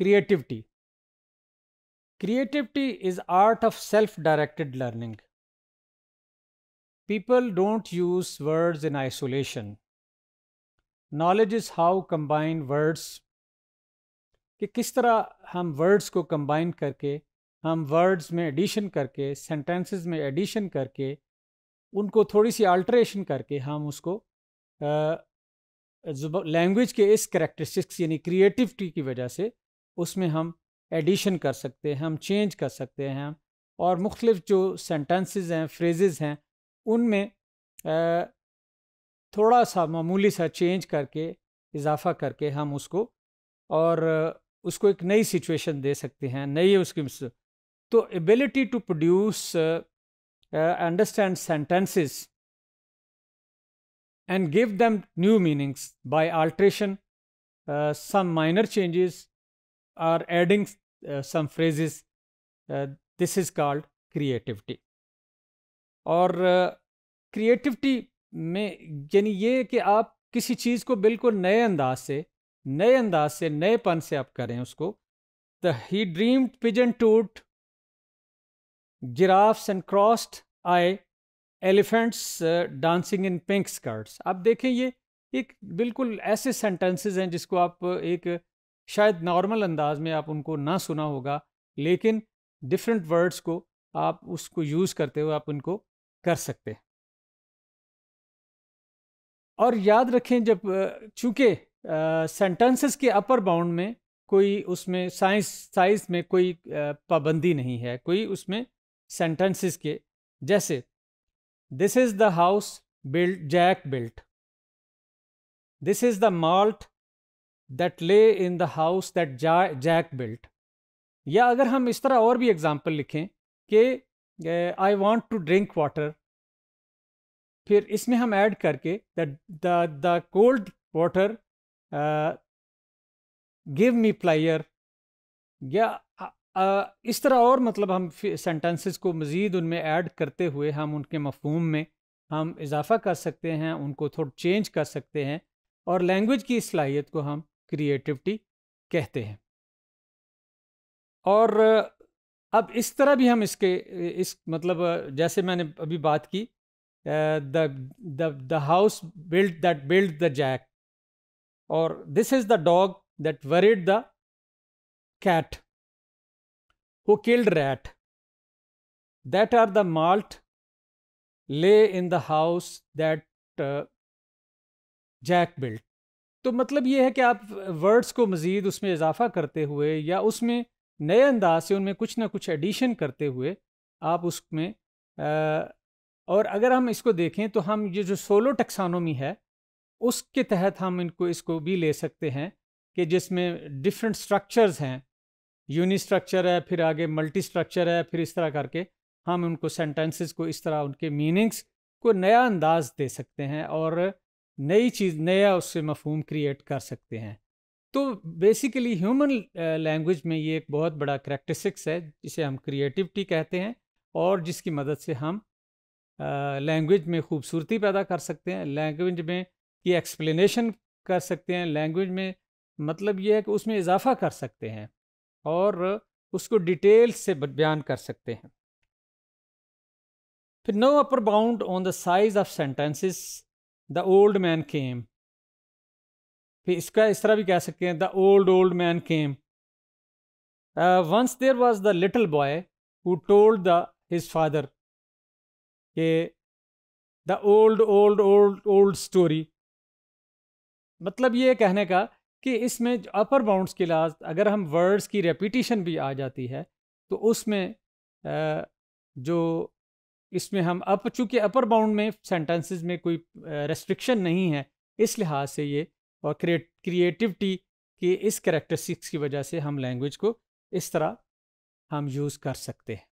creativity creativity is art of self-directed learning people don't use words in isolation knowledge is how combine words कि किस तरह हम words को combine करके हम वर्ड्स में एडिशन करके सेंटेंसेस में एडिशन करके उनको थोड़ी सी अल्ट्रेशन करके हम उसको लैंग्वेज के इस करेक्टरिस्टिक्स यानी क्रिएटिविटी की वजह से उसमें हम एडिशन कर सकते हैं हम चेंज कर सकते हैं और मुख्तलिफ जो सेंटेंसेस हैं फ्रेजेस हैं उनमें थोड़ा सा मामूली सा चेंज करके इजाफा करके हम उसको और उसको एक नई सिचुएशन दे सकते हैं नई उसकी तो ability to produce understand sentences and give them new meanings by alteration some minor changes or adding uh, some phrases uh, this is called creativity और क्रिएटिविटी uh, में यानी ये कि आप किसी चीज़ को बिल्कुल नए अंदाज से नए अंदाज से नएपन से आप करें उसको the he dreamed pigeon toot giraffes and crossed eye elephants dancing in pink skirts आप देखें ये एक बिल्कुल ऐसे सेंटेंसेस हैं जिसको आप एक शायद नॉर्मल अंदाज में आप उनको ना सुना होगा लेकिन डिफरेंट वर्ड्स को आप उसको यूज़ करते हुए आप उनको कर सकते हैं और याद रखें जब चूँकि सेंटेंसेस के अपर बाउंड में कोई उसमें साइंस साइज में कोई पाबंदी नहीं है कोई उसमें सेंटेंसेस के जैसे this is the house built Jack built this is the malt that lay in the house that Jack built या अगर हम इस तरह और भी एग्जाम्पल लिखें कि I want to drink water फिर इसमें हम ऐड करके the cold water give me player या uh, इस तरह और मतलब हम सेंटेंसेस को मज़ीद उनमें ऐड करते हुए हम उनके मफहूम में हम इजाफ़ा कर सकते हैं उनको थोड़ा चेंज कर सकते हैं और लैंग्वेज की सलाहियत को हम क्रिएटिविटी कहते हैं और अब इस तरह भी हम इसके इस मतलब जैसे मैंने अभी बात की the house build that build the Jack और this is the dog that worried the cat who killed rat that are the malt lay in the house that Jack built तो मतलब ये है कि आप वर्ड्स को मज़ीद उसमें इजाफा करते हुए या उसमें नए अंदाज से उनमें कुछ ना कुछ एडिशन करते हुए आप उसमें और अगर हम इसको देखें तो हम ये जो सोलो टेक्सानोमी है उसके तहत हम इनको इसको भी ले सकते हैं कि जिसमें डिफरेंट स्ट्रक्चर्स हैं यूनि स्ट्रक्चर है फिर आगे मल्टी स्ट्रक्चर है फिर इस तरह करके हम उनको सेंटेंसेस को इस तरह उनके मीनिंग्स को नया अंदाज दे सकते हैं और नई चीज़ नया उससे मफहम क्रिएट कर सकते हैं तो बेसिकली ह्यूमन लैंग्वेज में ये एक बहुत बड़ा करेक्टरिस्टिक्स है जिसे हम क्रिएटिविटी कहते हैं और जिसकी मदद से हम लैंग्वेज uh, में खूबसूरती पैदा कर सकते हैं लैंग्वेज में की एक्सप्लेनेशन कर सकते हैं लैंग्वेज में मतलब ये है कि उसमें इजाफा कर सकते हैं और उसको डिटेल से बयान कर सकते हैं फिर no upper bound on the size of sentences the old man came फिर इसका इस तरह भी कह सकते हैं the old old man came once there was the little boy who told the his father के the old old old old story मतलब ये कहने का कि इसमें अपर बाउंड्स के लाज अगर हम वर्ड्स की रेपिटेशन भी आ जाती है तो उसमें uh, जो इसमें हम अप चूँकि अपर बाउंड में सेंटेंसेस में कोई रेस्ट्रिक्शन नहीं है इस लिहाज से ये और क्रिएटिविटी के इस करेक्टरिस्टिक्स की वजह से हम लैंग्वेज को इस तरह हम यूज़ कर सकते हैं